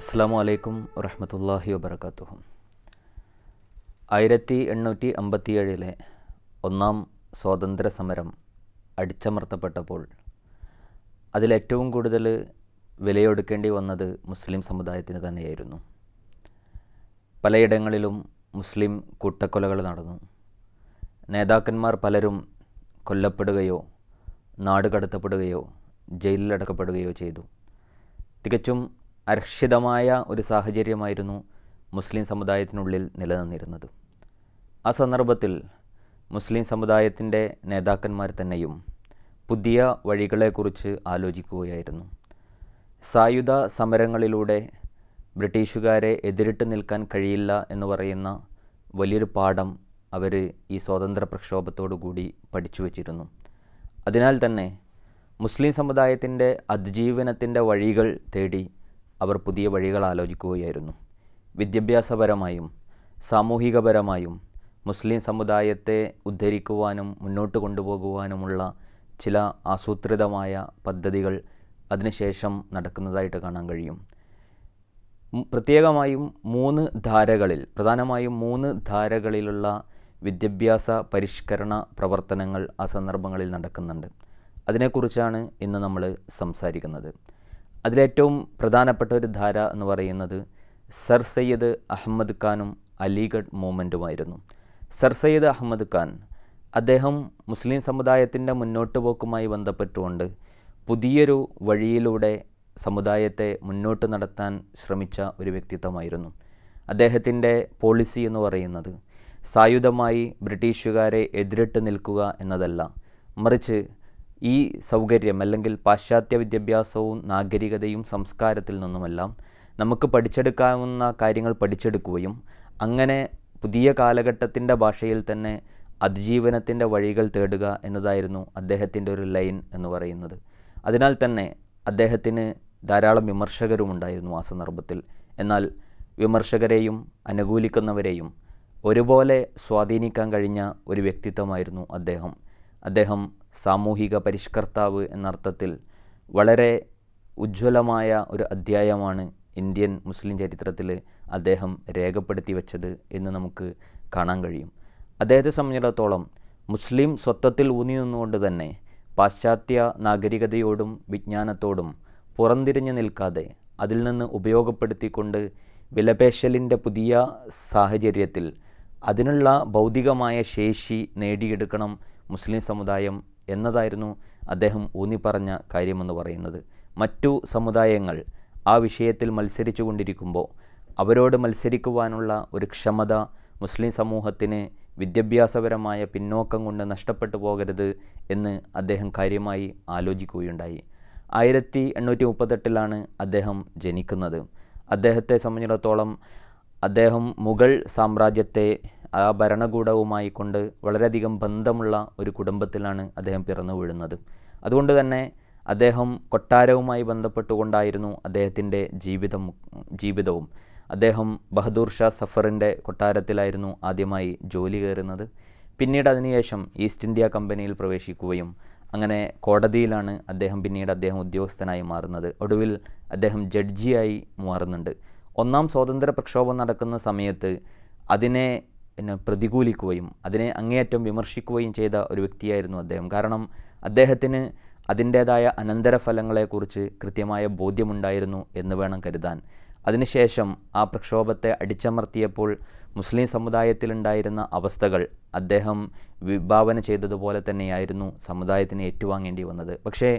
അസ്സാം വലൈക്കും വറഹമത്തല്ലാഹി വബർക്കാത്തുഹും ആയിരത്തി എണ്ണൂറ്റി അമ്പത്തിയേഴിലെ ഒന്നാം സ്വാതന്ത്ര്യ സമരം അടിച്ചമർത്തപ്പെട്ടപ്പോൾ അതിലേറ്റവും കൂടുതൽ വിലയൊടുക്കേണ്ടി വന്നത് മുസ്ലിം സമുദായത്തിന് തന്നെയായിരുന്നു പലയിടങ്ങളിലും മുസ്ലിം കൂട്ടക്കൊലകൾ നടന്നു നേതാക്കന്മാർ പലരും കൊല്ലപ്പെടുകയോ നാട് കടത്തപ്പെടുകയോ ജയിലിലടക്കപ്പെടുകയോ ചെയ്തു തികച്ചും അരക്ഷിതമായ ഒരു സാഹചര്യമായിരുന്നു മുസ്ലിം സമുദായത്തിനുള്ളിൽ നിലനിന്നിരുന്നത് ആ സന്ദർഭത്തിൽ മുസ്ലിം സമുദായത്തിൻ്റെ നേതാക്കന്മാർ തന്നെയും പുതിയ വഴികളെക്കുറിച്ച് ആലോചിക്കുകയായിരുന്നു സായുധ സമരങ്ങളിലൂടെ ബ്രിട്ടീഷുകാരെ എതിരിട്ട് നിൽക്കാൻ കഴിയില്ല എന്ന് പറയുന്ന വലിയൊരു പാഠം അവർ ഈ സ്വാതന്ത്ര്യ പ്രക്ഷോഭത്തോടുകൂടി കൂടി പഠിച്ചു വച്ചിരുന്നു അതിനാൽ തന്നെ മുസ്ലിം സമുദായത്തിൻ്റെ അതിജീവനത്തിൻ്റെ വഴികൾ തേടി അവർ പുതിയ വഴികൾ ആലോചിക്കുകയായിരുന്നു വിദ്യാഭ്യാസപരമായും സാമൂഹികപരമായും മുസ്ലിം സമുദായത്തെ ഉദ്ധരിക്കുവാനും മുന്നോട്ട് കൊണ്ടുപോകുവാനുമുള്ള ചില ആസൂത്രിതമായ പദ്ധതികൾ അതിനുശേഷം നടക്കുന്നതായിട്ട് കാണാൻ കഴിയും പ്രത്യേകമായും മൂന്ന് ധാരകളിൽ പ്രധാനമായും മൂന്ന് ധാരകളിലുള്ള വിദ്യാഭ്യാസ പരിഷ്കരണ പ്രവർത്തനങ്ങൾ ആ സന്ദർഭങ്ങളിൽ നടക്കുന്നുണ്ട് അതിനെക്കുറിച്ചാണ് ഇന്ന് നമ്മൾ സംസാരിക്കുന്നത് അതിലേറ്റവും പ്രധാനപ്പെട്ട ഒരു ധാര എന്ന് പറയുന്നത് സർ സയ്യദ് അഹമ്മദ് ഖാനും അലിഗഡ് മൂവ്മെൻറ്റുമായിരുന്നു സർ സയ്യദ് അഹമ്മദ് ഖാൻ അദ്ദേഹം മുസ്ലിം സമുദായത്തിൻ്റെ മുന്നോട്ട് പോക്കുമായി ബന്ധപ്പെട്ടുകൊണ്ട് പുതിയൊരു വഴിയിലൂടെ സമുദായത്തെ മുന്നോട്ട് നടത്താൻ ശ്രമിച്ച ഒരു വ്യക്തിത്വമായിരുന്നു അദ്ദേഹത്തിൻ്റെ പോളിസി എന്ന് പറയുന്നത് സായുധമായി ബ്രിട്ടീഷുകാരെ എതിരിട്ട് നിൽക്കുക എന്നതല്ല മറിച്ച് ഈ സൗകര്യം അല്ലെങ്കിൽ പാശ്ചാത്യ വിദ്യാഭ്യാസവും നാഗരികതയും സംസ്കാരത്തിൽ നിന്നുമെല്ലാം നമുക്ക് പഠിച്ചെടുക്കാവുന്ന കാര്യങ്ങൾ പഠിച്ചെടുക്കുകയും അങ്ങനെ പുതിയ കാലഘട്ടത്തിൻ്റെ ഭാഷയിൽ തന്നെ അതിജീവനത്തിൻ്റെ വഴികൾ തേടുക എന്നതായിരുന്നു അദ്ദേഹത്തിൻ്റെ ഒരു ലൈൻ എന്ന് പറയുന്നത് അതിനാൽ തന്നെ അദ്ദേഹത്തിന് ധാരാളം വിമർശകരും ഉണ്ടായിരുന്നു ആ സന്ദർഭത്തിൽ എന്നാൽ വിമർശകരെയും അനുകൂലിക്കുന്നവരെയും ഒരുപോലെ സ്വാധീനിക്കാൻ കഴിഞ്ഞ ഒരു വ്യക്തിത്വമായിരുന്നു അദ്ദേഹം അദ്ദേഹം സാമൂഹിക പരിഷ്കർത്താവ് എന്നർത്ഥത്തിൽ വളരെ ഉജ്ജ്വലമായ ഒരു അധ്യായമാണ് ഇന്ത്യൻ മുസ്ലിം ചരിത്രത്തിൽ അദ്ദേഹം രേഖപ്പെടുത്തി വെച്ചത് എന്ന് നമുക്ക് കാണാൻ കഴിയും അദ്ദേഹത്തെ സംബന്ധിച്ചിടത്തോളം മുസ്ലിം സ്വത്വത്തിൽ ഊന്നി നിന്നുകൊണ്ട് തന്നെ പാശ്ചാത്യ നാഗരികതയോടും വിജ്ഞാനത്തോടും പുറംതിരിഞ്ഞു നിൽക്കാതെ അതിൽ നിന്ന് ഉപയോഗപ്പെടുത്തിക്കൊണ്ട് വിലപേശലിൻ്റെ പുതിയ സാഹചര്യത്തിൽ അതിനുള്ള ഭൗതികമായ ശേഷി നേടിയെടുക്കണം മുസ്ലിം സമുദായം എന്നതായിരുന്നു അദ്ദേഹം ഊന്നിപ്പറഞ്ഞ കാര്യമെന്ന് പറയുന്നത് മറ്റു സമുദായങ്ങൾ ആ വിഷയത്തിൽ മത്സരിച്ചു കൊണ്ടിരിക്കുമ്പോൾ അവരോട് മത്സരിക്കുവാനുള്ള ഒരു ക്ഷമത മുസ്ലിം സമൂഹത്തിന് വിദ്യാഭ്യാസപരമായ പിന്നോക്കം കൊണ്ട് നഷ്ടപ്പെട്ടു പോകരുത് എന്ന് അദ്ദേഹം കാര്യമായി ആലോചിക്കുകയുണ്ടായി ആയിരത്തി എണ്ണൂറ്റി മുപ്പത്തെട്ടിലാണ് അദ്ദേഹം ജനിക്കുന്നത് അദ്ദേഹത്തെ സംബന്ധിച്ചിടത്തോളം അദ്ദേഹം മുഗൾ സാമ്രാജ്യത്തെ ആ ഭരണകൂടവുമായി കൊണ്ട് വളരെയധികം ബന്ധമുള്ള ഒരു കുടുംബത്തിലാണ് അദ്ദേഹം പിറന്നു വീഴുന്നത് അതുകൊണ്ട് തന്നെ അദ്ദേഹം കൊട്ടാരവുമായി ബന്ധപ്പെട്ടുകൊണ്ടായിരുന്നു അദ്ദേഹത്തിൻ്റെ ജീവിതം ജീവിതവും അദ്ദേഹം ബഹദൂർ ഷാ സഫറിൻ്റെ കൊട്ടാരത്തിലായിരുന്നു ആദ്യമായി ജോലി കയറുന്നത് പിന്നീട് അതിനുശേഷം ഈസ്റ്റ് ഇന്ത്യ കമ്പനിയിൽ പ്രവേശിക്കുകയും അങ്ങനെ കോടതിയിലാണ് അദ്ദേഹം പിന്നീട് അദ്ദേഹം ഉദ്യോഗസ്ഥനായി മാറുന്നത് ഒടുവിൽ അദ്ദേഹം ജഡ്ജിയായി മാറുന്നുണ്ട് ഒന്നാം സ്വാതന്ത്ര്യ പ്രക്ഷോഭം നടക്കുന്ന സമയത്ത് അതിനെ എന്നെ പ്രതികൂലിക്കുകയും അതിനെ അങ്ങേയറ്റം വിമർശിക്കുകയും ചെയ്ത ഒരു വ്യക്തിയായിരുന്നു അദ്ദേഹം കാരണം അദ്ദേഹത്തിന് അതിൻ്റേതായ അനന്തരഫലങ്ങളെക്കുറിച്ച് കൃത്യമായ ബോധ്യമുണ്ടായിരുന്നു എന്ന് വേണം കരുതാൻ അതിനുശേഷം ആ പ്രക്ഷോഭത്തെ അടിച്ചമർത്തിയപ്പോൾ മുസ്ലിം സമുദായത്തിലുണ്ടായിരുന്ന അവസ്ഥകൾ അദ്ദേഹം വിഭാവന ചെയ്തതുപോലെ തന്നെയായിരുന്നു സമുദായത്തിന് ഏറ്റുവാങ്ങേണ്ടി വന്നത് പക്ഷേ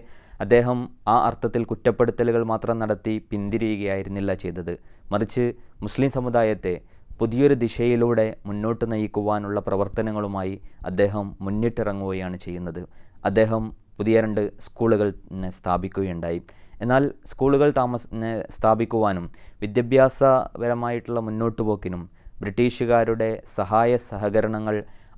അദ്ദേഹം ആ അർത്ഥത്തിൽ കുറ്റപ്പെടുത്തലുകൾ മാത്രം നടത്തി പിന്തിരിയുകയായിരുന്നില്ല ചെയ്തത് മറിച്ച് മുസ്ലിം സമുദായത്തെ പുതിയൊരു ദിശയിലൂടെ മുന്നോട്ട് നയിക്കുവാനുള്ള പ്രവർത്തനങ്ങളുമായി അദ്ദേഹം മുന്നിട്ടിറങ്ങുകയാണ് ചെയ്യുന്നത് അദ്ദേഹം പുതിയ രണ്ട് സ്കൂളുകൾ സ്ഥാപിക്കുകയുണ്ടായി എന്നാൽ സ്കൂളുകൾ താമസ സ്ഥാപിക്കുവാനും വിദ്യാഭ്യാസപരമായിട്ടുള്ള മുന്നോട്ടുപോക്കിനും ബ്രിട്ടീഷുകാരുടെ സഹായ സഹകരണങ്ങൾ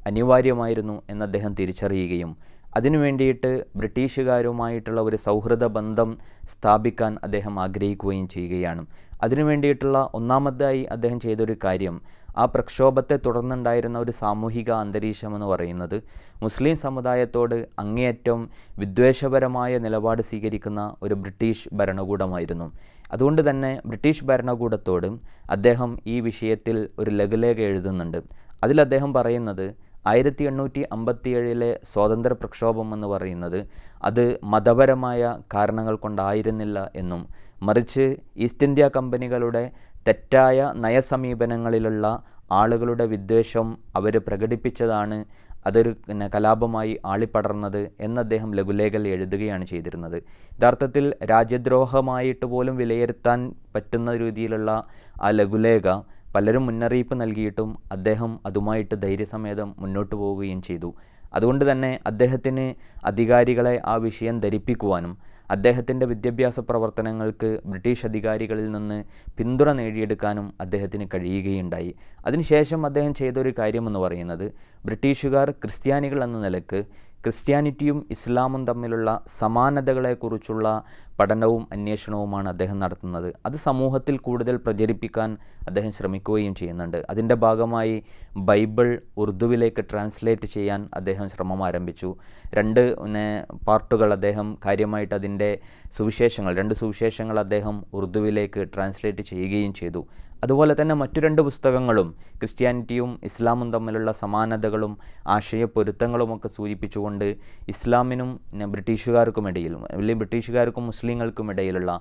അനിവാര്യമായിരുന്നു എന്ന് അദ്ദേഹം തിരിച്ചറിയുകയും അതിനു വേണ്ടിയിട്ട് ബ്രിട്ടീഷുകാരുമായിട്ടുള്ള ഒരു സൗഹൃദ ബന്ധം സ്ഥാപിക്കാൻ അദ്ദേഹം ആഗ്രഹിക്കുകയും ചെയ്യുകയാണ് അതിനു വേണ്ടിയിട്ടുള്ള ഒന്നാമതായി അദ്ദേഹം ചെയ്തൊരു കാര്യം ആ പ്രക്ഷോഭത്തെ തുടർന്നുണ്ടായിരുന്ന ഒരു സാമൂഹിക അന്തരീക്ഷം എന്ന് പറയുന്നത് മുസ്ലിം സമുദായത്തോട് അങ്ങേയറ്റം വിദ്വേഷപരമായ നിലപാട് സ്വീകരിക്കുന്ന ഒരു ബ്രിട്ടീഷ് ഭരണകൂടമായിരുന്നു അതുകൊണ്ട് തന്നെ ബ്രിട്ടീഷ് ഭരണകൂടത്തോടും അദ്ദേഹം ഈ വിഷയത്തിൽ ഒരു ലഘുലേഖ എഴുതുന്നുണ്ട് അതിൽ അദ്ദേഹം പറയുന്നത് ആയിരത്തി എണ്ണൂറ്റി അമ്പത്തിയേഴിലെ സ്വാതന്ത്ര്യ പ്രക്ഷോഭം എന്ന് പറയുന്നത് അത് മതപരമായ കാരണങ്ങൾ കൊണ്ടായിരുന്നില്ല എന്നും മറിച്ച് ഈസ്റ്റ് ഇന്ത്യ കമ്പനികളുടെ തെറ്റായ നയസമീപനങ്ങളിലുള്ള ആളുകളുടെ വിദ്വേഷം അവർ പ്രകടിപ്പിച്ചതാണ് അതൊരു പിന്നെ കലാപമായി ആളിപ്പടർന്നത് എന്ന് അദ്ദേഹം ലഘുലേഖയിൽ എഴുതുകയാണ് ചെയ്തിരുന്നത് യഥാർത്ഥത്തിൽ രാജ്യദ്രോഹമായിട്ട് പോലും വിലയിരുത്താൻ പറ്റുന്ന രീതിയിലുള്ള ആ ലഘുലേഖ പലരും മുന്നറിയിപ്പ് നൽകിയിട്ടും അദ്ദേഹം അതുമായിട്ട് ധൈര്യസമേതം മുന്നോട്ട് പോവുകയും ചെയ്തു അതുകൊണ്ട് തന്നെ അദ്ദേഹത്തിന് അധികാരികളെ ആ വിഷയം ധരിപ്പിക്കുവാനും അദ്ദേഹത്തിൻ്റെ വിദ്യാഭ്യാസ പ്രവർത്തനങ്ങൾക്ക് ബ്രിട്ടീഷ് അധികാരികളിൽ നിന്ന് പിന്തുണ നേടിയെടുക്കാനും അദ്ദേഹത്തിന് കഴിയുകയുണ്ടായി അതിനുശേഷം അദ്ദേഹം ചെയ്തൊരു കാര്യമെന്ന് പറയുന്നത് ബ്രിട്ടീഷുകാർ ക്രിസ്ത്യാനികൾ എന്ന നിലക്ക് ക്രിസ്ത്യാനിറ്റിയും ഇസ്ലാമും തമ്മിലുള്ള സമാനതകളെക്കുറിച്ചുള്ള പഠനവും അന്വേഷണവുമാണ് അദ്ദേഹം നടത്തുന്നത് അത് സമൂഹത്തിൽ കൂടുതൽ പ്രചരിപ്പിക്കാൻ അദ്ദേഹം ശ്രമിക്കുകയും ചെയ്യുന്നുണ്ട് അതിൻ്റെ ഭാഗമായി ബൈബിൾ ഉറുദുവിലേക്ക് ട്രാൻസ്ലേറ്റ് ചെയ്യാൻ അദ്ദേഹം ശ്രമം ആരംഭിച്ചു രണ്ട് പാർട്ടുകൾ അദ്ദേഹം കാര്യമായിട്ട് അതിൻ്റെ സുവിശേഷങ്ങൾ രണ്ട് സുവിശേഷങ്ങൾ അദ്ദേഹം ഉറുദുവിലേക്ക് ട്രാൻസ്ലേറ്റ് ചെയ്യുകയും ചെയ്തു അതുപോലെ തന്നെ മറ്റു രണ്ട് പുസ്തകങ്ങളും ക്രിസ്ത്യാനിറ്റിയും ഇസ്ലാമും തമ്മിലുള്ള സമാനതകളും ആശയപ്പൊരുത്തങ്ങളുമൊക്കെ സൂചിപ്പിച്ചുകൊണ്ട് ഇസ്ലാമിനും ഇടയിൽ അല്ലെങ്കിൽ ബ്രിട്ടീഷുകാർക്കും മുസ്ലിങ്ങൾക്കും ഇടയിലുള്ള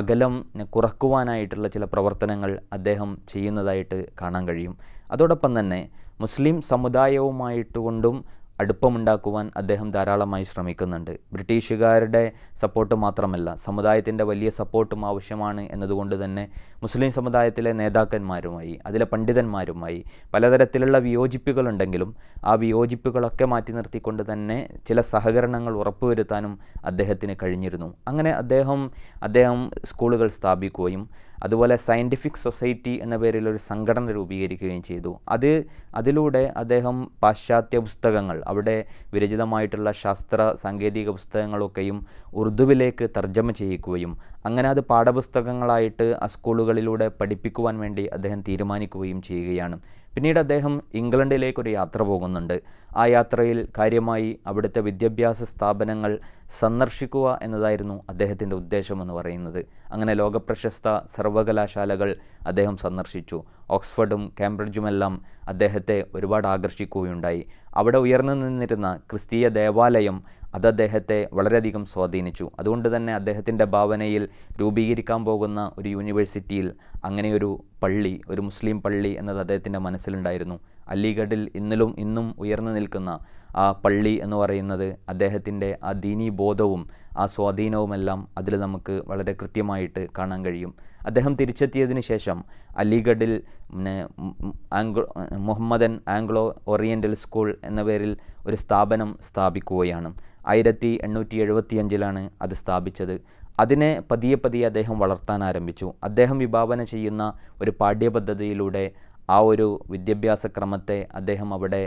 അകലം കുറക്കുവാനായിട്ടുള്ള ചില പ്രവർത്തനങ്ങൾ അദ്ദേഹം ചെയ്യുന്നതായിട്ട് കാണാൻ കഴിയും അതോടൊപ്പം തന്നെ മുസ്ലിം സമുദായവുമായിട്ട് കൊണ്ടും അടുപ്പമുണ്ടാക്കുവാൻ അദ്ദേഹം ധാരാളമായി ശ്രമിക്കുന്നുണ്ട് ബ്രിട്ടീഷുകാരുടെ സപ്പോർട്ട് മാത്രമല്ല സമുദായത്തിൻ്റെ വലിയ സപ്പോർട്ടും ആവശ്യമാണ് എന്നതുകൊണ്ട് തന്നെ മുസ്ലിം സമുദായത്തിലെ നേതാക്കന്മാരുമായി അതിലെ പണ്ഡിതന്മാരുമായി പലതരത്തിലുള്ള വിയോജിപ്പുകളുണ്ടെങ്കിലും ആ വിയോജിപ്പുകളൊക്കെ മാറ്റി നിർത്തിക്കൊണ്ട് തന്നെ ചില സഹകരണങ്ങൾ ഉറപ്പുവരുത്താനും അദ്ദേഹത്തിന് കഴിഞ്ഞിരുന്നു അങ്ങനെ അദ്ദേഹം അദ്ദേഹം സ്കൂളുകൾ സ്ഥാപിക്കുകയും അതുപോലെ സയൻറ്റിഫിക് സൊസൈറ്റി എന്ന പേരിൽ ഒരു സംഘടന രൂപീകരിക്കുകയും ചെയ്തു അത് അതിലൂടെ അദ്ദേഹം പാശ്ചാത്യ പുസ്തകങ്ങൾ അവിടെ വിരചിതമായിട്ടുള്ള ശാസ്ത്ര സാങ്കേതിക പുസ്തകങ്ങളൊക്കെയും ഉറുദുവിലേക്ക് തർജ്ജമ ചെയ്യിക്കുകയും അങ്ങനെ അത് പാഠപുസ്തകങ്ങളായിട്ട് ആ സ്കൂളുകളിലൂടെ പഠിപ്പിക്കുവാൻ വേണ്ടി അദ്ദേഹം തീരുമാനിക്കുകയും ചെയ്യുകയാണ് പിന്നീട് അദ്ദേഹം ഇംഗ്ലണ്ടിലേക്കൊരു യാത്ര പോകുന്നുണ്ട് ആ യാത്രയിൽ കാര്യമായി അവിടുത്തെ വിദ്യാഭ്യാസ സ്ഥാപനങ്ങൾ സന്ദർശിക്കുക എന്നതായിരുന്നു അദ്ദേഹത്തിൻ്റെ ഉദ്ദേശമെന്ന് പറയുന്നത് അങ്ങനെ ലോകപ്രശസ്ത സർവകലാശാലകൾ അദ്ദേഹം സന്ദർശിച്ചു ഓക്സ്ഫോർഡും കാംബ്രിഡ്ജുമെല്ലാം അദ്ദേഹത്തെ ഒരുപാട് ആകർഷിക്കുകയുണ്ടായി അവിടെ ഉയർന്നു നിന്നിരുന്ന ക്രിസ്തീയ ദേവാലയം അത് അദ്ദേഹത്തെ വളരെയധികം സ്വാധീനിച്ചു അതുകൊണ്ട് തന്നെ അദ്ദേഹത്തിൻ്റെ ഭാവനയിൽ രൂപീകരിക്കാൻ പോകുന്ന ഒരു യൂണിവേഴ്സിറ്റിയിൽ അങ്ങനെയൊരു പള്ളി ഒരു മുസ്ലിം പള്ളി എന്നത് അദ്ദേഹത്തിൻ്റെ മനസ്സിലുണ്ടായിരുന്നു അലിഗഡിൽ ഇന്നലും ഇന്നും ഉയർന്നു നിൽക്കുന്ന ആ പള്ളി എന്ന് പറയുന്നത് അദ്ദേഹത്തിൻ്റെ ആ ദീനീ ബോധവും ആ സ്വാധീനവുമെല്ലാം അതിൽ നമുക്ക് വളരെ കൃത്യമായിട്ട് കാണാൻ കഴിയും അദ്ദേഹം തിരിച്ചെത്തിയതിന് ശേഷം അലിഗഡിൽ Anglo Mohammedan Anglo Oriental school എന്ന പേരിൽ ഒരു സ്ഥാപനം സ്ഥാപിക്കുകയാണ് ആയിരത്തി എണ്ണൂറ്റി എഴുപത്തിയഞ്ചിലാണ് അത് സ്ഥാപിച്ചത് അതിനെ പതിയെ പതിയെ അദ്ദേഹം വളർത്താൻ ആരംഭിച്ചു അദ്ദേഹം വിഭാവന ചെയ്യുന്ന ഒരു പാഠ്യപദ്ധതിയിലൂടെ ആ ഒരു വിദ്യാഭ്യാസ ക്രമത്തെ അദ്ദേഹം അവിടെ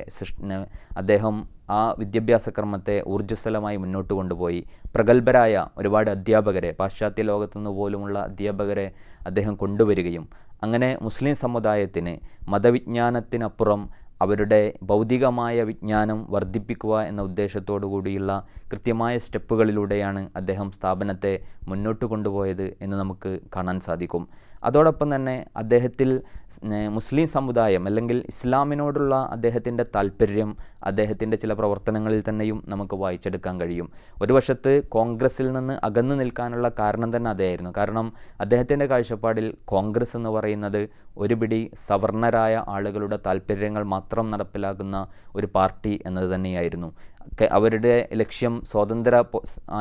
അദ്ദേഹം ആ വിദ്യാഭ്യാസ ക്രമത്തെ ഊർജ്ജസ്വലമായി മുന്നോട്ട് കൊണ്ടുപോയി പ്രഗത്ഭരായ ഒരുപാട് അധ്യാപകരെ പാശ്ചാത്യ ലോകത്തുനിന്ന് പോലുമുള്ള അധ്യാപകരെ അദ്ദേഹം കൊണ്ടുവരികയും അങ്ങനെ മുസ്ലിം സമുദായത്തിന് മതവിജ്ഞാനത്തിനപ്പുറം അവരുടെ ഭൗതികമായ വിജ്ഞാനം വർദ്ധിപ്പിക്കുക എന്ന ഉദ്ദേശത്തോടു കൂടിയുള്ള കൃത്യമായ സ്റ്റെപ്പുകളിലൂടെയാണ് അദ്ദേഹം സ്ഥാപനത്തെ മുന്നോട്ട് കൊണ്ടുപോയത് എന്ന് നമുക്ക് കാണാൻ സാധിക്കും അതോടൊപ്പം തന്നെ അദ്ദേഹത്തിൽ മുസ്ലിം സമുദായം അല്ലെങ്കിൽ ഇസ്ലാമിനോടുള്ള അദ്ദേഹത്തിൻ്റെ താല്പര്യം അദ്ദേഹത്തിൻ്റെ ചില പ്രവർത്തനങ്ങളിൽ തന്നെയും നമുക്ക് വായിച്ചെടുക്കാൻ കഴിയും ഒരു വശത്ത് കോൺഗ്രസ്സിൽ നിന്ന് അകന്നു നിൽക്കാനുള്ള കാരണം തന്നെ അതായിരുന്നു കാരണം അദ്ദേഹത്തിൻ്റെ കാഴ്ചപ്പാടിൽ കോൺഗ്രസ് എന്ന് പറയുന്നത് ഒരുപിടി സവർണരായ ആളുകളുടെ താല്പര്യങ്ങൾ മാത്രം നടപ്പിലാക്കുന്ന ഒരു പാർട്ടി എന്നത് തന്നെയായിരുന്നു അവരുടെ ലക്ഷ്യം സ്വാതന്ത്ര്യ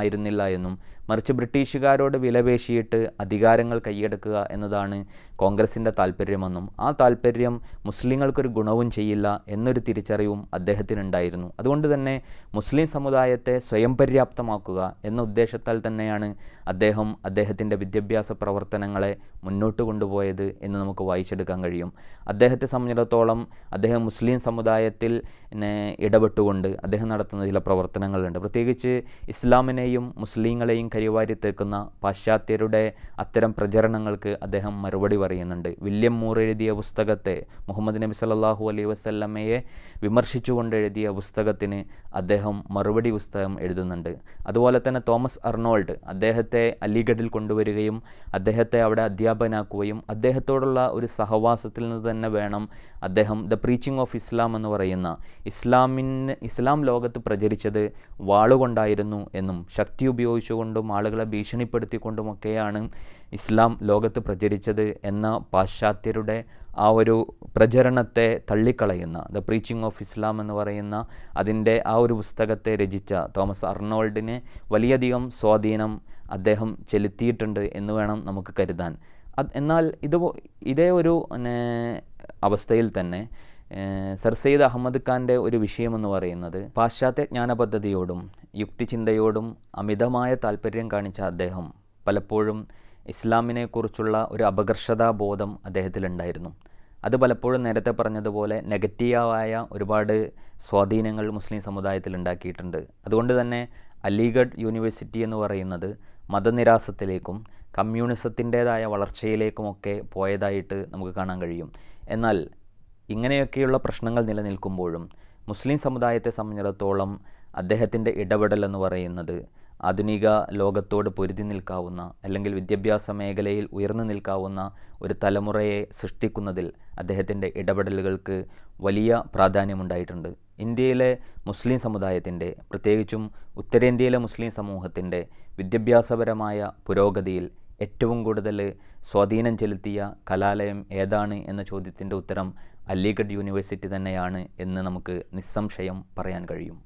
ആയിരുന്നില്ല എന്നും മറിച്ച് ബ്രിട്ടീഷുകാരോട് വിലപേശിയിട്ട് അധികാരങ്ങൾ കൈയ്യെടുക്കുക എന്നതാണ് കോൺഗ്രസിൻ്റെ താല്പര്യമെന്നും ആ താല്പര്യം മുസ്ലിങ്ങൾക്കൊരു ഗുണവും ചെയ്യില്ല എന്നൊരു തിരിച്ചറിവും അദ്ദേഹത്തിനുണ്ടായിരുന്നു അതുകൊണ്ട് തന്നെ മുസ്ലിം സമുദായത്തെ സ്വയം പര്യാപ്തമാക്കുക എന്ന ഉദ്ദേശത്താൽ തന്നെയാണ് അദ്ദേഹം അദ്ദേഹത്തിൻ്റെ വിദ്യാഭ്യാസ പ്രവർത്തനങ്ങളെ മുന്നോട്ട് കൊണ്ടുപോയത് എന്ന് നമുക്ക് വായിച്ചെടുക്കാൻ കഴിയും അദ്ദേഹത്തെ സംബന്ധിച്ചിടത്തോളം അദ്ദേഹം മുസ്ലിം സമുദായത്തിൽ ഇടപെട്ടുകൊണ്ട് അദ്ദേഹം നടത്തുന്ന ചില പ്രവർത്തനങ്ങളുണ്ട് പ്രത്യേകിച്ച് ഇസ്ലാമിനെയും മുസ്ലിങ്ങളെയും കരിവാരി തേക്കുന്ന പാശ്ചാത്യരുടെ അത്തരം പ്രചരണങ്ങൾക്ക് അദ്ദേഹം മറുപടി പറയുന്നുണ്ട് വില്യം മൂർ എഴുതിയ പുസ്തകത്തെ മുഹമ്മദ് നബി സല്ലാഹു അലൈ വസ്ല്ലമ്മയെ വിമർശിച്ചുകൊണ്ട് എഴുതിയ പുസ്തകത്തിന് അദ്ദേഹം മറുപടി പുസ്തകം എഴുതുന്നുണ്ട് അതുപോലെ തന്നെ തോമസ് അർണോൾഡ് അദ്ദേഹത്തെ അലിഗഡിൽ കൊണ്ടുവരികയും അദ്ദേഹത്തെ അവിടെ അധ്യാപകനാക്കുകയും അദ്ദേഹത്തോടുള്ള ഒരു സഹവാസത്തിൽ നിന്ന് തന്നെ വേണം അദ്ദേഹം ദ പ്രീച്ചിങ് ഓഫ് ഇസ്ലാം എന്ന് പറയുന്ന ഇസ്ലാമിന് ഇസ്ലാം ലോകത്ത് പ്രചരിച്ചത് വാളുകൊണ്ടായിരുന്നു എന്നും ശക്തി ഉപയോഗിച്ചുകൊണ്ടും ആളുകളെ ഭീഷണിപ്പെടുത്തിക്കൊണ്ടുമൊക്കെയാണ് ഇസ്ലാം ലോകത്ത് പ്രചരിച്ചത് എന്ന പാശ്ചാത്യരുടെ ആ ഒരു പ്രചരണത്തെ തള്ളിക്കളയുന്ന ദ പ്രീച്ചിങ് ഓഫ് ഇസ്ലാം എന്ന് പറയുന്ന അതിൻ്റെ ആ ഒരു പുസ്തകത്തെ രചിച്ച തോമസ് അർണോൾഡിന് വലിയധികം സ്വാധീനം അദ്ദേഹം ചെലുത്തിയിട്ടുണ്ട് എന്ന് വേണം നമുക്ക് കരുതാൻ എന്നാൽ ഇത് ഇതേ ഒരു അവസ്ഥയിൽ തന്നെ സർ സയ്യിദ് അഹമ്മദ് ഖാൻ്റെ ഒരു വിഷയമെന്ന് പറയുന്നത് പാശ്ചാത്യ ജ്ഞാന പദ്ധതിയോടും യുക്തിചിന്തയോടും അമിതമായ താല്പര്യം കാണിച്ച അദ്ദേഹം പലപ്പോഴും ഇസ്ലാമിനെക്കുറിച്ചുള്ള ഒരു അപകർഷതാബോധം അദ്ദേഹത്തിലുണ്ടായിരുന്നു അത് പലപ്പോഴും നേരത്തെ പറഞ്ഞതുപോലെ നെഗറ്റീവായ ഒരുപാട് സ്വാധീനങ്ങൾ മുസ്ലിം സമുദായത്തിൽ ഉണ്ടാക്കിയിട്ടുണ്ട് അതുകൊണ്ട് തന്നെ അലിഗഡ് യൂണിവേഴ്സിറ്റി എന്ന് പറയുന്നത് മതനിരാസത്തിലേക്കും കമ്മ്യൂണിസത്തിൻ്റേതായ വളർച്ചയിലേക്കുമൊക്കെ പോയതായിട്ട് നമുക്ക് കാണാൻ കഴിയും എന്നാൽ ഇങ്ങനെയൊക്കെയുള്ള പ്രശ്നങ്ങൾ നിലനിൽക്കുമ്പോഴും മുസ്ലിം സമുദായത്തെ സംബന്ധിച്ചിടത്തോളം അദ്ദേഹത്തിൻ്റെ ഇടപെടൽ എന്ന് പറയുന്നത് ആധുനിക ലോകത്തോട് പൊരുതി നിൽക്കാവുന്ന അല്ലെങ്കിൽ വിദ്യാഭ്യാസ മേഖലയിൽ ഉയർന്നു നിൽക്കാവുന്ന ഒരു തലമുറയെ സൃഷ്ടിക്കുന്നതിൽ അദ്ദേഹത്തിൻ്റെ ഇടപെടലുകൾക്ക് വലിയ പ്രാധാന്യമുണ്ടായിട്ടുണ്ട് ഇന്ത്യയിലെ മുസ്ലിം സമുദായത്തിൻ്റെ പ്രത്യേകിച്ചും ഉത്തരേന്ത്യയിലെ മുസ്ലിം സമൂഹത്തിൻ്റെ വിദ്യാഭ്യാസപരമായ പുരോഗതിയിൽ ഏറ്റവും കൂടുതൽ സ്വാധീനം ചെലുത്തിയ കലാലയം ഏതാണ് എന്ന ചോദ്യത്തിൻ്റെ ഉത്തരം അലിഗഡ് യൂണിവേഴ്സിറ്റി തന്നെയാണ് എന്ന് നമുക്ക് നിസ്സംശയം പറയാൻ കഴിയും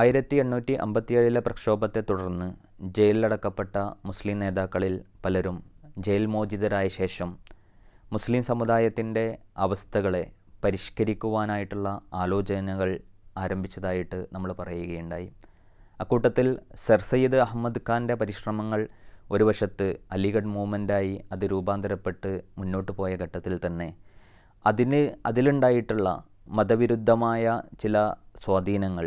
ആയിരത്തി എണ്ണൂറ്റി അമ്പത്തിയേഴിലെ പ്രക്ഷോഭത്തെ തുടർന്ന് ജയിലിലടക്കപ്പെട്ട മുസ്ലിം നേതാക്കളിൽ പലരും ജയിൽ മോചിതരായ ശേഷം മുസ്ലിം സമുദായത്തിൻ്റെ അവസ്ഥകളെ പരിഷ്കരിക്കുവാനായിട്ടുള്ള ആലോചനകൾ ആരംഭിച്ചതായിട്ട് നമ്മൾ പറയുകയുണ്ടായി അക്കൂട്ടത്തിൽ സർ സയ്യിദ് അഹമ്മദ് ഖാൻ്റെ പരിശ്രമങ്ങൾ ഒരു വശത്ത് അലിഗഡ് മൂവ്മെൻറ്റായി അത് രൂപാന്തരപ്പെട്ട് മുന്നോട്ട് പോയ ഘട്ടത്തിൽ തന്നെ അതിന് അതിലുണ്ടായിട്ടുള്ള മതവിരുദ്ധമായ ചില സ്വാധീനങ്ങൾ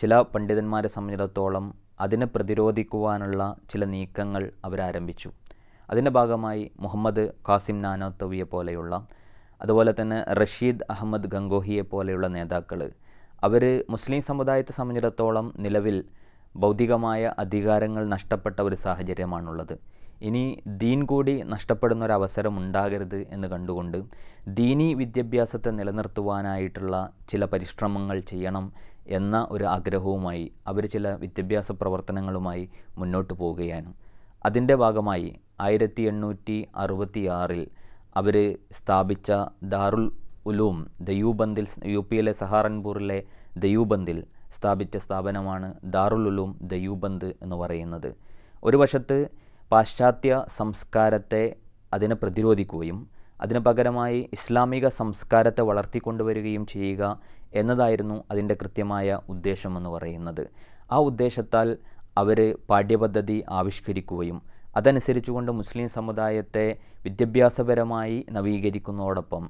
ചില പണ്ഡിതന്മാരെ സംബന്ധിച്ചിടത്തോളം അതിനെ പ്രതിരോധിക്കുവാനുള്ള ചില നീക്കങ്ങൾ അവരാരംഭിച്ചു അതിൻ്റെ ഭാഗമായി മുഹമ്മദ് ഖാസിം നാനോത്തവിയെ പോലെയുള്ള അതുപോലെ തന്നെ റഷീദ് അഹമ്മദ് ഗംഗോഹിയെ പോലെയുള്ള നേതാക്കൾ അവർ മുസ്ലിം സമുദായത്തെ സംബന്ധിച്ചിടത്തോളം നിലവിൽ ഭൗതികമായ അധികാരങ്ങൾ നഷ്ടപ്പെട്ട ഒരു സാഹചര്യമാണുള്ളത് ഇനി ദീൻ കൂടി നഷ്ടപ്പെടുന്ന ഒരു ഉണ്ടാകരുത് എന്ന് കണ്ടുകൊണ്ട് ദീനി വിദ്യാഭ്യാസത്തെ നിലനിർത്തുവാനായിട്ടുള്ള ചില പരിശ്രമങ്ങൾ ചെയ്യണം എന്ന ഒരു ആഗ്രഹവുമായി അവർ ചില വിദ്യാഭ്യാസ പ്രവർത്തനങ്ങളുമായി മുന്നോട്ട് പോവുകയാണ് അതിൻ്റെ ഭാഗമായി ആയിരത്തി എണ്ണൂറ്റി അവർ സ്ഥാപിച്ച ദാറുൽ ഉലൂം ദയൂബന്ദിൽ യു പിയിലെ സഹാറൻപൂറിലെ ദയൂബന്ദിൽ സ്ഥാപിച്ച സ്ഥാപനമാണ് ദാറുൽ ഉലൂം ദയൂബന്ത് എന്ന് പറയുന്നത് ഒരു വശത്ത് പാശ്ചാത്യ സംസ്കാരത്തെ അതിനെ പ്രതിരോധിക്കുകയും അതിനു പകരമായി ഇസ്ലാമിക സംസ്കാരത്തെ വളർത്തിക്കൊണ്ടുവരികയും ചെയ്യുക എന്നതായിരുന്നു അതിൻ്റെ കൃത്യമായ ഉദ്ദേശമെന്ന് പറയുന്നത് ആ ഉദ്ദേശത്താൽ അവർ പാഠ്യപദ്ധതി ആവിഷ്കരിക്കുകയും അതനുസരിച്ചുകൊണ്ട് മുസ്ലിം സമുദായത്തെ വിദ്യാഭ്യാസപരമായി നവീകരിക്കുന്നതോടൊപ്പം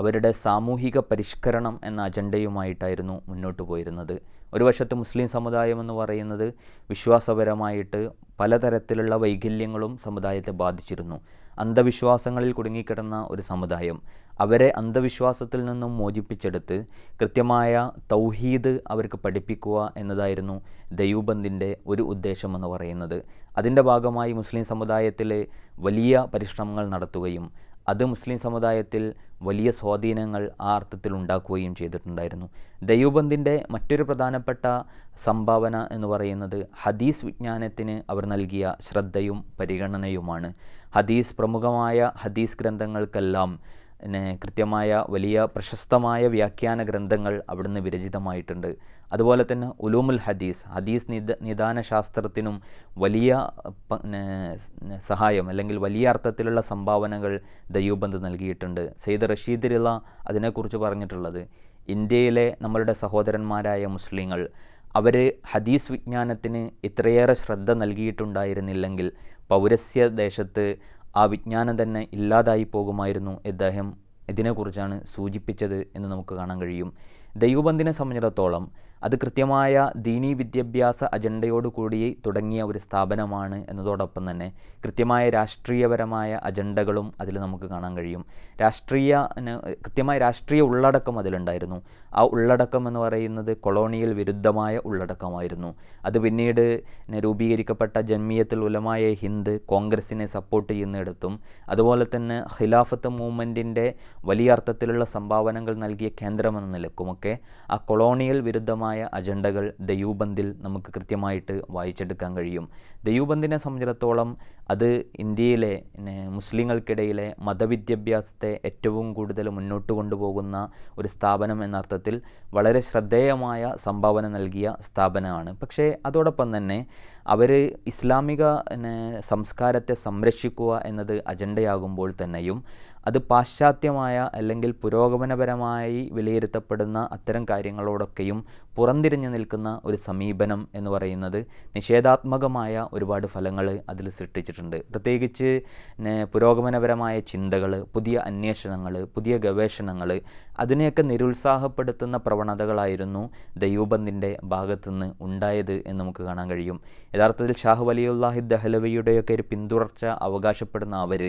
അവരുടെ സാമൂഹിക പരിഷ്കരണം എന്ന അജണ്ടയുമായിട്ടായിരുന്നു മുന്നോട്ട് പോയിരുന്നത് ഒരു വശത്ത് മുസ്ലിം സമുദായം എന്ന് പറയുന്നത് വിശ്വാസപരമായിട്ട് പലതരത്തിലുള്ള വൈകല്യങ്ങളും സമുദായത്തെ ബാധിച്ചിരുന്നു അന്ധവിശ്വാസങ്ങളിൽ കുടുങ്ങിക്കിടന്ന ഒരു സമുദായം അവരെ അന്ധവിശ്വാസത്തിൽ നിന്നും മോചിപ്പിച്ചെടുത്ത് കൃത്യമായ തൗഹീദ് അവർക്ക് പഠിപ്പിക്കുക എന്നതായിരുന്നു ദൈവബന്ധിൻ്റെ ഒരു ഉദ്ദേശമെന്ന് പറയുന്നത് അതിൻ്റെ ഭാഗമായി മുസ്ലിം സമുദായത്തിലെ വലിയ പരിശ്രമങ്ങൾ നടത്തുകയും അത് മുസ്ലിം സമുദായത്തിൽ വലിയ സ്വാധീനങ്ങൾ ആ അർത്ഥത്തിൽ ഉണ്ടാക്കുകയും ചെയ്തിട്ടുണ്ടായിരുന്നു ദൈവബന്ധിൻ്റെ മറ്റൊരു പ്രധാനപ്പെട്ട സംഭാവന എന്ന് പറയുന്നത് ഹദീസ് വിജ്ഞാനത്തിന് അവർ നൽകിയ ശ്രദ്ധയും പരിഗണനയുമാണ് ഹദീസ് പ്രമുഖമായ ഹദീസ് ഗ്രന്ഥങ്ങൾക്കെല്ലാം കൃത്യമായ വലിയ പ്രശസ്തമായ വ്യാഖ്യാന ഗ്രന്ഥങ്ങൾ അവിടുന്ന് വിരചിതമായിട്ടുണ്ട് അതുപോലെ തന്നെ ഉലൂമുൽ ഹദീസ് ഹദീസ് നിദ നിദാന ശാസ്ത്രത്തിനും വലിയ സഹായം അല്ലെങ്കിൽ വലിയ അർത്ഥത്തിലുള്ള സംഭാവനകൾ ദയൂബന്ദ് നൽകിയിട്ടുണ്ട് സെയ്ദ് റഷീദിലുള്ള അതിനെക്കുറിച്ച് പറഞ്ഞിട്ടുള്ളത് ഇന്ത്യയിലെ നമ്മളുടെ സഹോദരന്മാരായ മുസ്ലിങ്ങൾ അവർ ഹദീസ് വിജ്ഞാനത്തിന് ഇത്രയേറെ ശ്രദ്ധ നൽകിയിട്ടുണ്ടായിരുന്നില്ലെങ്കിൽ പൗരസ്യ ദേശത്ത് ആ വിജ്ഞാനം തന്നെ ഇല്ലാതായി പോകുമായിരുന്നു ഇദ്ദേഹം ഇതിനെക്കുറിച്ചാണ് സൂചിപ്പിച്ചത് എന്ന് നമുക്ക് കാണാൻ കഴിയും ദൈവബന്ധിനെ സംബന്ധിച്ചിടത്തോളം അത് കൃത്യമായ ദീനീ വിദ്യാഭ്യാസ അജണ്ടയോടുകൂടി തുടങ്ങിയ ഒരു സ്ഥാപനമാണ് എന്നതോടൊപ്പം തന്നെ കൃത്യമായ രാഷ്ട്രീയപരമായ അജണ്ടകളും അതിൽ നമുക്ക് കാണാൻ കഴിയും രാഷ്ട്രീയ കൃത്യമായ രാഷ്ട്രീയ ഉള്ളടക്കം അതിലുണ്ടായിരുന്നു ആ ഉള്ളടക്കം എന്ന് പറയുന്നത് കൊളോണിയൽ വിരുദ്ധമായ ഉള്ളടക്കമായിരുന്നു അത് പിന്നീട് രൂപീകരിക്കപ്പെട്ട ജന്മീയത്തിൽ ഉലമായ ഹിന്ദ് കോൺഗ്രസിനെ സപ്പോർട്ട് ചെയ്യുന്നിടത്തും അതുപോലെ തന്നെ ഖിലാഫത്ത് മൂവ്മെൻറ്റിൻ്റെ വലിയ അർത്ഥത്തിലുള്ള സംഭാവനകൾ നൽകിയ കേന്ദ്രമെന്ന നിലക്കുമൊക്കെ ആ കൊളോണിയൽ വിരുദ്ധമായ വ്യക്തമായ അജണ്ടകൾ ദയൂബന്ദിൽ നമുക്ക് കൃത്യമായിട്ട് വായിച്ചെടുക്കാൻ കഴിയും ദയൂബന്ദിനെ സംബന്ധിച്ചിടത്തോളം അത് ഇന്ത്യയിലെ മുസ്ലിങ്ങൾക്കിടയിലെ മതവിദ്യാഭ്യാസത്തെ ഏറ്റവും കൂടുതൽ മുന്നോട്ട് കൊണ്ടുപോകുന്ന ഒരു സ്ഥാപനം എന്ന അർത്ഥത്തിൽ വളരെ ശ്രദ്ധേയമായ സംഭാവന നൽകിയ സ്ഥാപനമാണ് പക്ഷേ അതോടൊപ്പം തന്നെ അവർ ഇസ്ലാമിക സംസ്കാരത്തെ സംരക്ഷിക്കുക എന്നത് അജണ്ടയാകുമ്പോൾ തന്നെയും അത് പാശ്ചാത്യമായ അല്ലെങ്കിൽ പുരോഗമനപരമായി വിലയിരുത്തപ്പെടുന്ന അത്തരം കാര്യങ്ങളോടൊക്കെയും പുറന്തിരിഞ്ഞു നിൽക്കുന്ന ഒരു സമീപനം എന്ന് പറയുന്നത് നിഷേധാത്മകമായ ഒരുപാട് ഫലങ്ങൾ അതിൽ സൃഷ്ടിച്ചിട്ടുണ്ട് പ്രത്യേകിച്ച് പുരോഗമനപരമായ ചിന്തകൾ പുതിയ അന്വേഷണങ്ങൾ പുതിയ ഗവേഷണങ്ങൾ അതിനെയൊക്കെ നിരുത്സാഹപ്പെടുത്തുന്ന പ്രവണതകളായിരുന്നു ദൈവബന്ധിൻ്റെ ഭാഗത്തുനിന്ന് ഉണ്ടായത് എന്ന് നമുക്ക് കാണാൻ കഴിയും യഥാർത്ഥത്തിൽ ഷാഹു വലിയുല്ലാഹി ദഹലവിയുടെയൊക്കെ ഒരു പിന്തുടർച്ച അവകാശപ്പെടുന്ന അവർ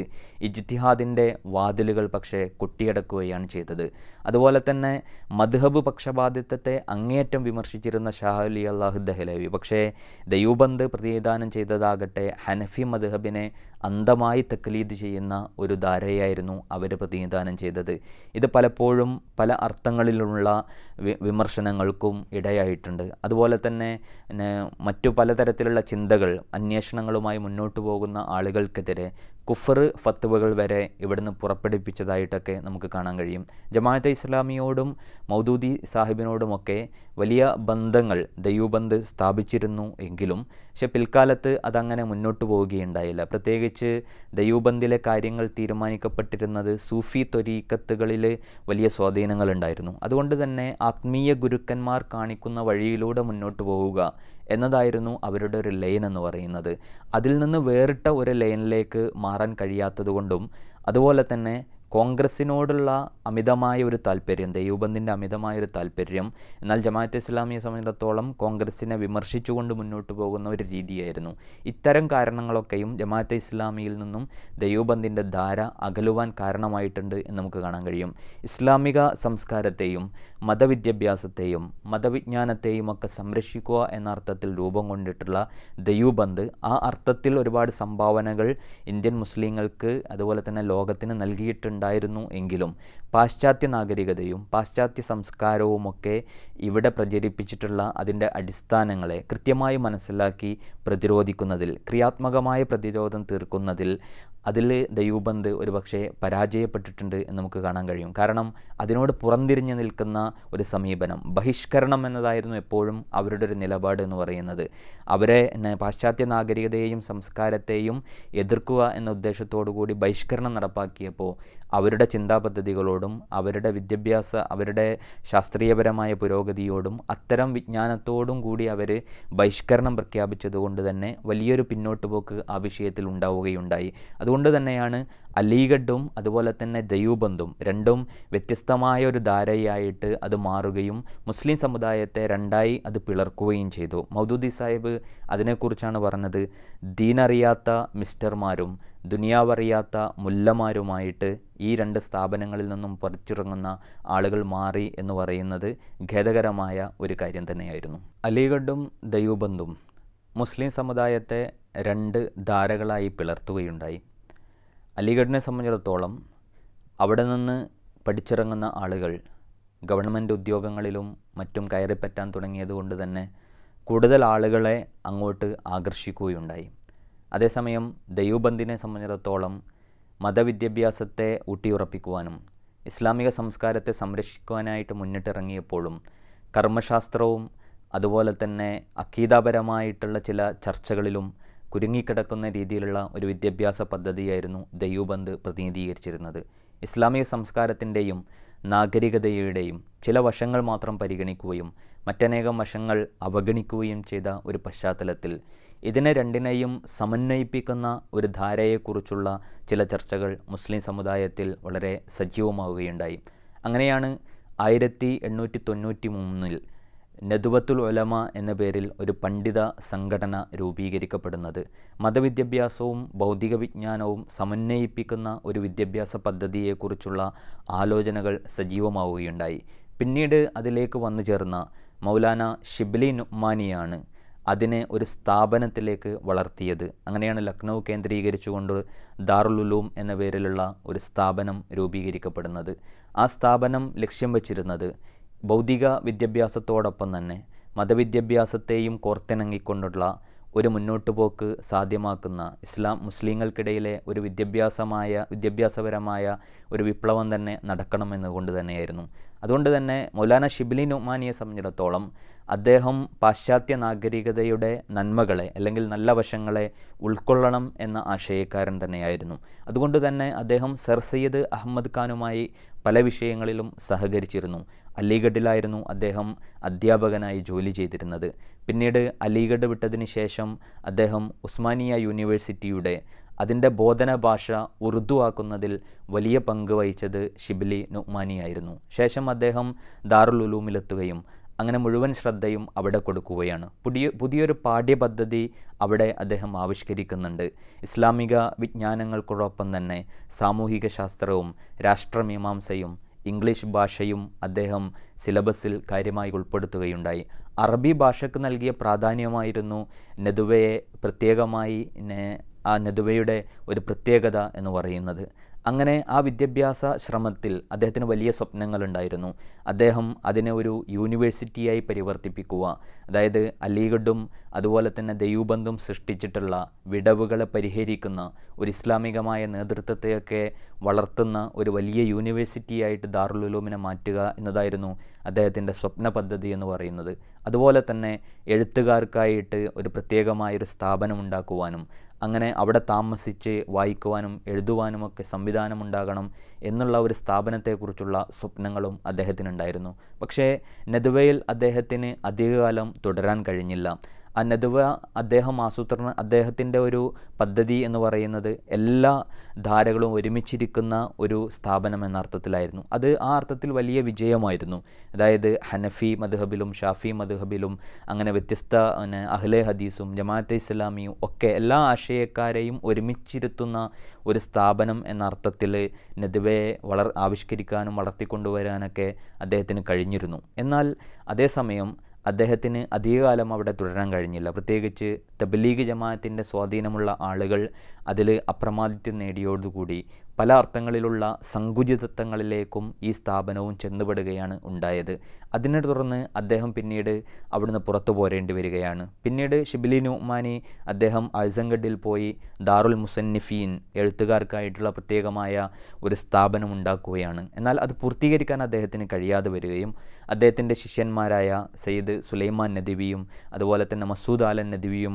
ഇജ്തിഹാദിൻ്റെ വാതിലുകൾ പക്ഷേ കൊട്ടിയടക്കുകയാണ് ചെയ്തത് അതുപോലെ തന്നെ മധുഹബ് പക്ഷപാതിത്വത്തെ അങ്ങേയറ്റം പരസ്യം വിമർശിച്ചിരുന്ന ഷാഹുലി അള്ളാഹു ദഹലവി പക്ഷേ ദയൂബന്ത് പ്രതിനിധാനം ചെയ്തതാകട്ടെ ഹനഫി മദ്ഹബിനെ അന്ധമായി തക്ലീദ് ചെയ്യുന്ന ഒരു ധാരയായിരുന്നു അവർ പ്രതിനിധാനം ചെയ്തത് ഇത് പലപ്പോഴും പല അർത്ഥങ്ങളിലുള്ള വിമർശനങ്ങൾക്കും ഇടയായിട്ടുണ്ട് അതുപോലെ തന്നെ മറ്റു പലതരത്തിലുള്ള ചിന്തകൾ അന്വേഷണങ്ങളുമായി മുന്നോട്ട് പോകുന്ന ആളുകൾക്കെതിരെ കുഫർ ഫത്തുവകൾ വരെ ഇവിടുന്ന് പുറപ്പെടുപ്പിച്ചതായിട്ടൊക്കെ നമുക്ക് കാണാൻ കഴിയും ജമാഅത്തെ ഇസ്ലാമിയോടും മൗദൂദി സാഹിബിനോടുമൊക്കെ വലിയ ബന്ധങ്ങൾ ദൈവബന്ധ് സ്ഥാപിച്ചിരുന്നു എങ്കിലും പക്ഷെ പിൽക്കാലത്ത് അതങ്ങനെ മുന്നോട്ട് പോവുകയുണ്ടായില്ല പ്രത്യേകിച്ച് പ്രത്യേകിച്ച് ദയൂബന്തിലെ കാര്യങ്ങൾ തീരുമാനിക്കപ്പെട്ടിരുന്നത് സൂഫി ത്വരീക്കത്തുകളിൽ വലിയ സ്വാധീനങ്ങളുണ്ടായിരുന്നു അതുകൊണ്ട് തന്നെ ആത്മീയ ഗുരുക്കന്മാർ കാണിക്കുന്ന വഴിയിലൂടെ മുന്നോട്ട് പോവുക എന്നതായിരുന്നു അവരുടെ ഒരു ലൈൻ എന്ന് പറയുന്നത് അതിൽ നിന്ന് വേറിട്ട ഒരു ലൈനിലേക്ക് മാറാൻ കഴിയാത്തതുകൊണ്ടും അതുപോലെ തന്നെ കോൺഗ്രസ്സിനോടുള്ള അമിതമായ ഒരു താല്പര്യം ദൈവബന്ധിൻ്റെ അമിതമായ ഒരു താല്പര്യം എന്നാൽ ജമാഅത്ത് ഇസ്ലാമിയെ സംബന്ധിച്ചിടത്തോളം കോൺഗ്രസ്സിനെ വിമർശിച്ചുകൊണ്ട് മുന്നോട്ട് പോകുന്ന ഒരു രീതിയായിരുന്നു ഇത്തരം കാരണങ്ങളൊക്കെയും ജമാഅത്തെ ഇസ്ലാമിയിൽ നിന്നും ദൈവബന്ധിൻ്റെ ധാര അകലുവാൻ കാരണമായിട്ടുണ്ട് എന്ന് നമുക്ക് കാണാൻ കഴിയും ഇസ്ലാമിക സംസ്കാരത്തെയും മതവിദ്യാഭ്യാസത്തെയും മതവിജ്ഞാനത്തെയും ഒക്കെ സംരക്ഷിക്കുക എന്ന അർത്ഥത്തിൽ രൂപം കൊണ്ടിട്ടുള്ള ദൈവബന്ദ് ആ അർത്ഥത്തിൽ ഒരുപാട് സംഭാവനകൾ ഇന്ത്യൻ മുസ്ലിങ്ങൾക്ക് അതുപോലെ തന്നെ ലോകത്തിന് നൽകിയിട്ടുണ്ട് ഉണ്ടായിരുന്നു എങ്കിലും പാശ്ചാത്യ നാഗരികതയും പാശ്ചാത്യ സംസ്കാരവുമൊക്കെ ഇവിടെ പ്രചരിപ്പിച്ചിട്ടുള്ള അതിൻ്റെ അടിസ്ഥാനങ്ങളെ കൃത്യമായി മനസ്സിലാക്കി പ്രതിരോധിക്കുന്നതിൽ ക്രിയാത്മകമായ പ്രതിരോധം തീർക്കുന്നതിൽ അതിൽ ഒരു പക്ഷേ പരാജയപ്പെട്ടിട്ടുണ്ട് എന്ന് നമുക്ക് കാണാൻ കഴിയും കാരണം അതിനോട് പുറംതിരിഞ്ഞു നിൽക്കുന്ന ഒരു സമീപനം ബഹിഷ്കരണം എന്നതായിരുന്നു എപ്പോഴും അവരുടെ ഒരു നിലപാട് എന്ന് പറയുന്നത് അവരെ പാശ്ചാത്യ നാഗരികതയെയും സംസ്കാരത്തെയും എതിർക്കുക എന്ന ഉദ്ദേശത്തോടു കൂടി ബഹിഷ്കരണം നടപ്പാക്കിയപ്പോൾ അവരുടെ ചിന്താ പദ്ധതികളോടും അവരുടെ വിദ്യാഭ്യാസ അവരുടെ ശാസ്ത്രീയപരമായ പുരോഗതിയോടും അത്തരം വിജ്ഞാനത്തോടും കൂടി അവർ ബഹിഷ്കരണം പ്രഖ്യാപിച്ചതുകൊണ്ട് തന്നെ വലിയൊരു പിന്നോട്ടുപോക്ക് ആ വിഷയത്തിൽ ഉണ്ടാവുകയുണ്ടായി അതുകൊണ്ട് തന്നെയാണ് അലീഗഡും അതുപോലെ തന്നെ ദയൂബന്ധും രണ്ടും വ്യത്യസ്തമായ ഒരു ധാരയായിട്ട് അത് മാറുകയും മുസ്ലിം സമുദായത്തെ രണ്ടായി അത് പിളർക്കുകയും ചെയ്തു മൗദൂദി സാഹിബ് അതിനെക്കുറിച്ചാണ് പറഞ്ഞത് ദീനറിയാത്ത മിസ്റ്റർമാരും ദുനിയാവറിയാത്ത മുല്ലമാരുമായിട്ട് ഈ രണ്ട് സ്ഥാപനങ്ങളിൽ നിന്നും പുറത്തിറങ്ങുന്ന ആളുകൾ മാറി എന്ന് പറയുന്നത് ഖേദകരമായ ഒരു കാര്യം തന്നെയായിരുന്നു അലിഗഡും ദയൂബന്തും മുസ്ലിം സമുദായത്തെ രണ്ട് ധാരകളായി പിളർത്തുകയുണ്ടായി അലിഗഡിനെ സംബന്ധിച്ചിടത്തോളം അവിടെ നിന്ന് പഠിച്ചിറങ്ങുന്ന ആളുകൾ ഗവൺമെൻറ് ഉദ്യോഗങ്ങളിലും മറ്റും കയറിപ്പറ്റാൻ കൊണ്ട് തന്നെ കൂടുതൽ ആളുകളെ അങ്ങോട്ട് ആകർഷിക്കുകയുണ്ടായി അതേസമയം ദൈവബന്ധിനെ സംബന്ധിച്ചിടത്തോളം മതവിദ്യാഭ്യാസത്തെ ഊട്ടിയുറപ്പിക്കുവാനും ഇസ്ലാമിക സംസ്കാരത്തെ സംരക്ഷിക്കുവാനായിട്ട് മുന്നിട്ടിറങ്ങിയപ്പോഴും കർമ്മശാസ്ത്രവും അതുപോലെ തന്നെ അക്കീതാപരമായിട്ടുള്ള ചില ചർച്ചകളിലും കുരുങ്ങിക്കിടക്കുന്ന രീതിയിലുള്ള ഒരു വിദ്യാഭ്യാസ പദ്ധതിയായിരുന്നു ദൈവബന്ദ് പ്രതിനിധീകരിച്ചിരുന്നത് ഇസ്ലാമിക സംസ്കാരത്തിൻ്റെയും നാഗരികതയുടെയും ചില വശങ്ങൾ മാത്രം പരിഗണിക്കുകയും മറ്റനേകം വശങ്ങൾ അവഗണിക്കുകയും ചെയ്ത ഒരു പശ്ചാത്തലത്തിൽ ഇതിനെ രണ്ടിനെയും സമന്വയിപ്പിക്കുന്ന ഒരു ധാരയെക്കുറിച്ചുള്ള ചില ചർച്ചകൾ മുസ്ലിം സമുദായത്തിൽ വളരെ സജീവമാവുകയുണ്ടായി അങ്ങനെയാണ് ആയിരത്തി എണ്ണൂറ്റി തൊണ്ണൂറ്റി മൂന്നിൽ നെതുവത്തുൽ ഒലമ എന്ന പേരിൽ ഒരു പണ്ഡിത സംഘടന രൂപീകരിക്കപ്പെടുന്നത് മതവിദ്യാഭ്യാസവും ഭൗതിക വിജ്ഞാനവും സമന്വയിപ്പിക്കുന്ന ഒരു വിദ്യാഭ്യാസ പദ്ധതിയെക്കുറിച്ചുള്ള ആലോചനകൾ സജീവമാവുകയുണ്ടായി പിന്നീട് അതിലേക്ക് വന്നു ചേർന്ന മൗലാന ഷിബ്ലി നുമാനിയാണ് അതിനെ ഒരു സ്ഥാപനത്തിലേക്ക് വളർത്തിയത് അങ്ങനെയാണ് ലക്നൗ കേന്ദ്രീകരിച്ചുകൊണ്ട് ദാറുലുലൂം എന്ന പേരിലുള്ള ഒരു സ്ഥാപനം രൂപീകരിക്കപ്പെടുന്നത് ആ സ്ഥാപനം ലക്ഷ്യം വച്ചിരുന്നത് ഭൗതിക വിദ്യാഭ്യാസത്തോടൊപ്പം തന്നെ മതവിദ്യാഭ്യാസത്തെയും കോർത്തിണങ്ങിക്കൊണ്ടുള്ള ഒരു മുന്നോട്ടു പോക്ക് സാധ്യമാക്കുന്ന ഇസ്ലാം മുസ്ലിങ്ങൾക്കിടയിലെ ഒരു വിദ്യാഭ്യാസമായ വിദ്യാഭ്യാസപരമായ ഒരു വിപ്ലവം തന്നെ നടക്കണമെന്നുകൊണ്ട് തന്നെയായിരുന്നു അതുകൊണ്ട് തന്നെ മൗലാന ഷിബിലി നുമാനിയെ സംബന്ധിച്ചിടത്തോളം അദ്ദേഹം പാശ്ചാത്യ നാഗരികതയുടെ നന്മകളെ അല്ലെങ്കിൽ നല്ല വശങ്ങളെ ഉൾക്കൊള്ളണം എന്ന ആശയക്കാരൻ തന്നെയായിരുന്നു അതുകൊണ്ട് തന്നെ അദ്ദേഹം സർ സയ്യിദ് അഹമ്മദ് ഖാനുമായി പല വിഷയങ്ങളിലും സഹകരിച്ചിരുന്നു അലിഗഡിലായിരുന്നു അദ്ദേഹം അധ്യാപകനായി ജോലി ചെയ്തിരുന്നത് പിന്നീട് അലിഗഡ് വിട്ടതിന് ശേഷം അദ്ദേഹം ഉസ്മാനിയ യൂണിവേഴ്സിറ്റിയുടെ അതിൻ്റെ ബോധന ഭാഷ ഉറുദു ആക്കുന്നതിൽ വലിയ പങ്ക് വഹിച്ചത് ഷിബിലി ആയിരുന്നു ശേഷം അദ്ദേഹം ദാറുൽ ഉലൂമിലെത്തുകയും അങ്ങനെ മുഴുവൻ ശ്രദ്ധയും അവിടെ കൊടുക്കുകയാണ് പുതിയ പുതിയൊരു പാഠ്യപദ്ധതി അവിടെ അദ്ദേഹം ആവിഷ്കരിക്കുന്നുണ്ട് ഇസ്ലാമിക വിജ്ഞാനങ്ങൾക്കോടൊപ്പം തന്നെ സാമൂഹിക ശാസ്ത്രവും രാഷ്ട്രമീമാംസയും ഇംഗ്ലീഷ് ഭാഷയും അദ്ദേഹം സിലബസിൽ കാര്യമായി ഉൾപ്പെടുത്തുകയുണ്ടായി അറബി ഭാഷയ്ക്ക് നൽകിയ പ്രാധാന്യമായിരുന്നു നെതുവയെ പ്രത്യേകമായി ആ നെതുവയുടെ ഒരു പ്രത്യേകത എന്ന് പറയുന്നത് അങ്ങനെ ആ വിദ്യാഭ്യാസ ശ്രമത്തിൽ അദ്ദേഹത്തിന് വലിയ സ്വപ്നങ്ങളുണ്ടായിരുന്നു അദ്ദേഹം അതിനെ ഒരു യൂണിവേഴ്സിറ്റിയായി പരിവർത്തിപ്പിക്കുക അതായത് അലിഗഡും അതുപോലെ തന്നെ ദൈവബന്ധം സൃഷ്ടിച്ചിട്ടുള്ള വിടവുകളെ പരിഹരിക്കുന്ന ഒരു ഇസ്ലാമികമായ നേതൃത്വത്തെയൊക്കെ വളർത്തുന്ന ഒരു വലിയ യൂണിവേഴ്സിറ്റിയായിട്ട് ദാറുലുലൂമിനെ മാറ്റുക എന്നതായിരുന്നു അദ്ദേഹത്തിൻ്റെ സ്വപ്ന പദ്ധതി എന്ന് പറയുന്നത് അതുപോലെ തന്നെ എഴുത്തുകാർക്കായിട്ട് ഒരു പ്രത്യേകമായൊരു സ്ഥാപനം ഉണ്ടാക്കുവാനും അങ്ങനെ അവിടെ താമസിച്ച് വായിക്കുവാനും എഴുതുവാനുമൊക്കെ സംവിധാനമുണ്ടാകണം എന്നുള്ള ഒരു സ്ഥാപനത്തെക്കുറിച്ചുള്ള സ്വപ്നങ്ങളും അദ്ദേഹത്തിനുണ്ടായിരുന്നു പക്ഷേ നെതുവയിൽ അദ്ദേഹത്തിന് അധികകാലം തുടരാൻ കഴിഞ്ഞില്ല അനതുവ അദ്ദേഹം ആസൂത്രണം അദ്ദേഹത്തിൻ്റെ ഒരു പദ്ധതി എന്ന് പറയുന്നത് എല്ലാ ധാരകളും ഒരുമിച്ചിരിക്കുന്ന ഒരു സ്ഥാപനം എന്ന അർത്ഥത്തിലായിരുന്നു അത് ആ അർത്ഥത്തിൽ വലിയ വിജയമായിരുന്നു അതായത് ഹനഫി മദ്ഹബിലും ഷാഫി മദ്ഹബിലും അങ്ങനെ വ്യത്യസ്ത അഹ്ലെ ഹദീസും ജമാഅത്തെ ഇസ്ലാമിയും ഒക്കെ എല്ലാ ആശയക്കാരെയും ഒരുമിച്ചിരുത്തുന്ന ഒരു സ്ഥാപനം എന്ന അർത്ഥത്തിൽ നദുവയെ വളർ ആവിഷ്കരിക്കാനും വളർത്തിക്കൊണ്ടുവരാനൊക്കെ അദ്ദേഹത്തിന് കഴിഞ്ഞിരുന്നു എന്നാൽ അതേസമയം അദ്ദേഹത്തിന് അധികകാലം അവിടെ തുടരാൻ കഴിഞ്ഞില്ല പ്രത്യേകിച്ച് തബ്ലീഗ് ജമാഅത്തിൻ്റെ സ്വാധീനമുള്ള ആളുകൾ അതിൽ അപ്രമാദിത്യം നേടിയോടുകൂടി പല അർത്ഥങ്ങളിലുള്ള സങ്കുചിതത്വങ്ങളിലേക്കും ഈ സ്ഥാപനവും ചെന്നുപെടുകയാണ് ഉണ്ടായത് അതിനെ തുടർന്ന് അദ്ദേഹം പിന്നീട് അവിടുന്ന് പുറത്തു പോരേണ്ടി വരികയാണ് പിന്നീട് ഷിബിലി നുമാനി അദ്ദേഹം അഴ്സംഗഡിൽ പോയി ദാറുൽ മുസന്നിഫീൻ എഴുത്തുകാർക്കായിട്ടുള്ള പ്രത്യേകമായ ഒരു സ്ഥാപനം ഉണ്ടാക്കുകയാണ് എന്നാൽ അത് പൂർത്തീകരിക്കാൻ അദ്ദേഹത്തിന് കഴിയാതെ വരികയും അദ്ദേഹത്തിൻ്റെ ശിഷ്യന്മാരായ സയ്യിദ് സുലൈമാൻ നദിവിയും അതുപോലെ തന്നെ മസൂദ് ആലൻ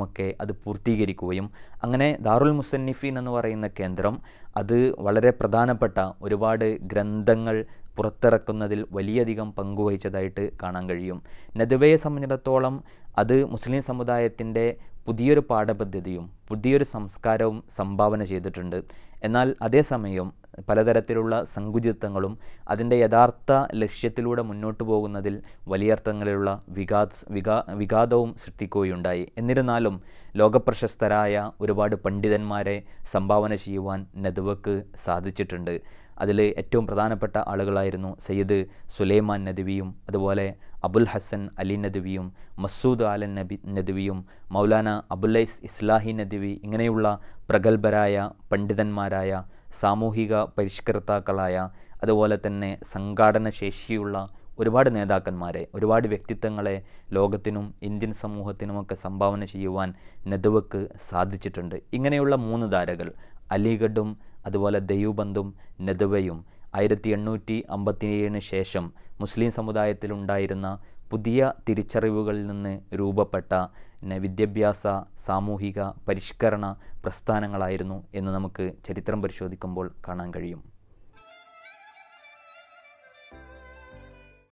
ഒക്കെ അത് പൂർത്തീകരിക്കുകയും അങ്ങനെ ദാറുൽ മുസന്നിഫീൻ എന്ന് പറയുന്ന കേന്ദ്രം അത് വളരെ പ്രധാനപ്പെട്ട ഒരുപാട് ഗ്രന്ഥങ്ങൾ പുറത്തിറക്കുന്നതിൽ വലിയധികം പങ്കുവഹിച്ചതായിട്ട് കാണാൻ കഴിയും നദുവയെ സംബന്ധിച്ചിടത്തോളം അത് മുസ്ലിം സമുദായത്തിൻ്റെ പുതിയൊരു പാഠപദ്ധതിയും പുതിയൊരു സംസ്കാരവും സംഭാവന ചെയ്തിട്ടുണ്ട് എന്നാൽ അതേസമയം പലതരത്തിലുള്ള സങ്കുചിത്വങ്ങളും അതിൻ്റെ യഥാർത്ഥ ലക്ഷ്യത്തിലൂടെ മുന്നോട്ടു പോകുന്നതിൽ വലിയർത്ഥങ്ങളിലുള്ള വികാസ് വികാ വിഘാതവും സൃഷ്ടിക്കുകയുണ്ടായി എന്നിരുന്നാലും ലോകപ്രശസ്തരായ ഒരുപാട് പണ്ഡിതന്മാരെ സംഭാവന ചെയ്യുവാൻ നെതുവക്ക് സാധിച്ചിട്ടുണ്ട് അതിൽ ഏറ്റവും പ്രധാനപ്പെട്ട ആളുകളായിരുന്നു സയ്യിദ് സുലൈമാൻ നദവിയും അതുപോലെ അബുൽ ഹസൻ അലി നദവിയും മസൂദ് ആലൻ നബി നദവിയും മൗലാന അബുല്ലൈസ് ഇസ്ലാഹി നദവി ഇങ്ങനെയുള്ള പ്രഗത്ഭരായ പണ്ഡിതന്മാരായ സാമൂഹിക പരിഷ്കർത്താക്കളായ അതുപോലെ തന്നെ സംഘാടന ശേഷിയുള്ള ഒരുപാട് നേതാക്കന്മാരെ ഒരുപാട് വ്യക്തിത്വങ്ങളെ ലോകത്തിനും ഇന്ത്യൻ സമൂഹത്തിനുമൊക്കെ സംഭാവന ചെയ്യുവാൻ നെതുവക്ക് സാധിച്ചിട്ടുണ്ട് ഇങ്ങനെയുള്ള മൂന്ന് ധാരകൾ അലിഗഡും അതുപോലെ ദൈവബന്ധും നെതുവയും ആയിരത്തി എണ്ണൂറ്റി അമ്പത്തിയേഴിന് ശേഷം മുസ്ലിം സമുദായത്തിലുണ്ടായിരുന്ന പുതിയ തിരിച്ചറിവുകളിൽ നിന്ന് രൂപപ്പെട്ട വിദ്യാഭ്യാസ സാമൂഹിക പരിഷ്കരണ പ്രസ്ഥാനങ്ങളായിരുന്നു എന്ന് നമുക്ക് ചരിത്രം പരിശോധിക്കുമ്പോൾ കാണാൻ കഴിയും